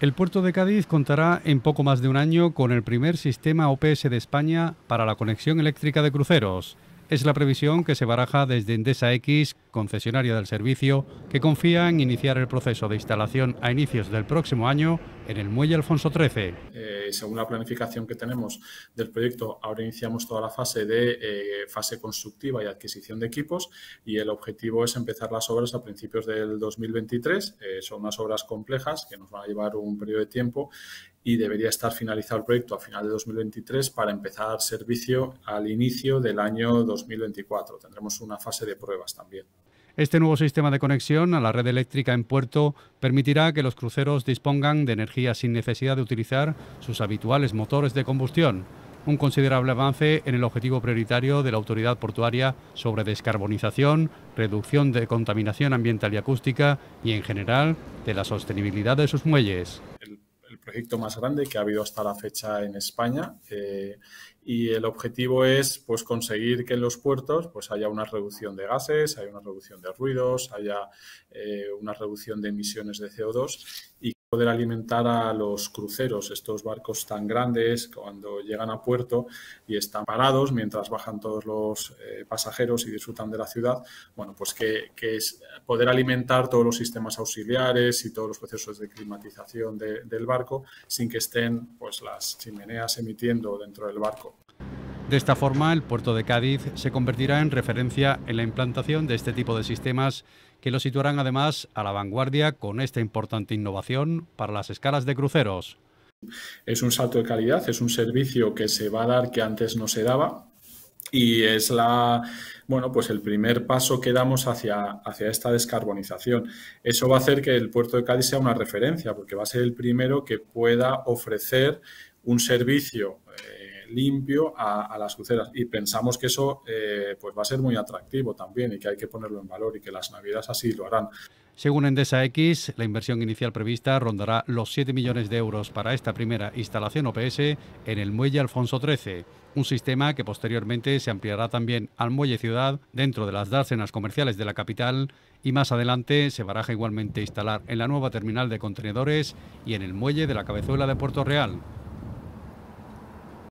El puerto de Cádiz contará en poco más de un año con el primer sistema OPS de España para la conexión eléctrica de cruceros. Es la previsión que se baraja desde Endesa X, concesionaria del servicio, que confía en iniciar el proceso de instalación a inicios del próximo año en el muelle Alfonso XIII. Eh, según la planificación que tenemos del proyecto, ahora iniciamos toda la fase de eh, fase constructiva y adquisición de equipos y el objetivo es empezar las obras a principios del 2023. Eh, son unas obras complejas que nos van a llevar un periodo de tiempo y debería estar finalizado el proyecto a final de 2023 para empezar servicio al inicio del año 2024. Tendremos una fase de pruebas también. Este nuevo sistema de conexión a la red eléctrica en puerto permitirá que los cruceros dispongan de energía sin necesidad de utilizar sus habituales motores de combustión, un considerable avance en el objetivo prioritario de la autoridad portuaria sobre descarbonización, reducción de contaminación ambiental y acústica y, en general, de la sostenibilidad de sus muelles. El, proyecto más grande que ha habido hasta la fecha en España eh, y el objetivo es pues conseguir que en los puertos pues haya una reducción de gases, haya una reducción de ruidos, haya eh, una reducción de emisiones de CO2 y poder alimentar a los cruceros, estos barcos tan grandes cuando llegan a puerto y están parados mientras bajan todos los eh, pasajeros y disfrutan de la ciudad, bueno, pues que, es poder alimentar todos los sistemas auxiliares y todos los procesos de climatización del barco sin que estén pues las chimeneas emitiendo dentro del barco. De esta forma, el puerto de Cádiz se convertirá en referencia en la implantación de este tipo de sistemas que lo situarán además a la vanguardia con esta importante innovación para las escalas de cruceros. Es un salto de calidad, es un servicio que se va a dar que antes no se daba y es la bueno, pues el primer paso que damos hacia, hacia esta descarbonización. Eso va a hacer que el puerto de Cádiz sea una referencia, porque va a ser el primero que pueda ofrecer un servicio eh, limpio a, las cruceras. Y pensamos que eso eh, pues va a ser muy atractivo también y que hay que ponerlo en valor y que las navidades así lo harán. Según Endesa X, la inversión inicial prevista rondará los 7 millones de euros para esta primera instalación OPS en el muelle Alfonso XIII, un sistema que posteriormente se ampliará también al muelle Ciudad dentro de las dársenas comerciales de la capital y más adelante se baraja igualmente instalar en la nueva terminal de contenedores y en el muelle de la cabezuela de Puerto Real.